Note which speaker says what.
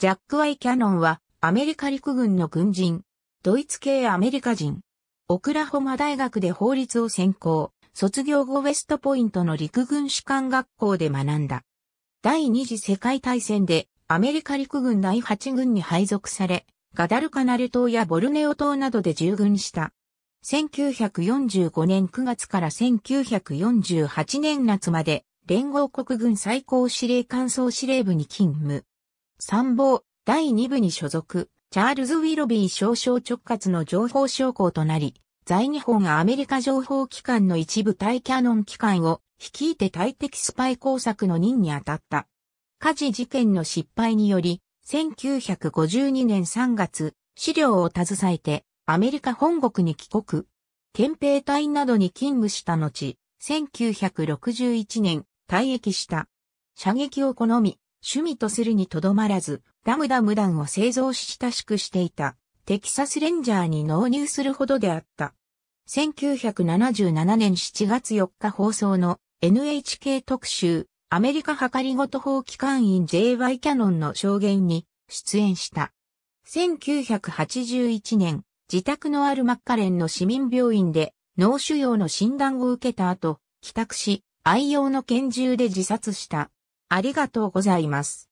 Speaker 1: ジャック・ワイ・キャノンは、アメリカ陸軍の軍人。ドイツ系アメリカ人。オクラホマ大学で法律を専攻。卒業後ウェストポイントの陸軍士官学校で学んだ。第二次世界大戦でアメリカ陸軍第8軍に配属され、ガダルカナル島やボルネオ島などで従軍した。1945年9月から1948年夏まで連合国軍最高司令官総司令部に勤務。参謀第2部に所属、チャールズ・ウィロビー少将直轄の情報将校となり、在日本アメリカ情報機関の一部対キャノン機関を率いて対敵スパイ工作の任に当たった。火事事件の失敗により、1952年3月、資料を携えて、アメリカ本国に帰国。憲兵隊などに勤務した後、1961年、退役した。射撃を好み、趣味とするにとどまらず、ダムダムダンを製造し親しくしていた、テキサスレンジャーに納入するほどであった。1977年7月4日放送の NHK 特集、アメリカかりごと法機関員 J.Y. キャノンの証言に出演した。1981年、自宅のあるマッカレンの市民病院で脳腫瘍の診断を受けた後、帰宅し、愛用の拳銃で自殺した。ありがとうございます。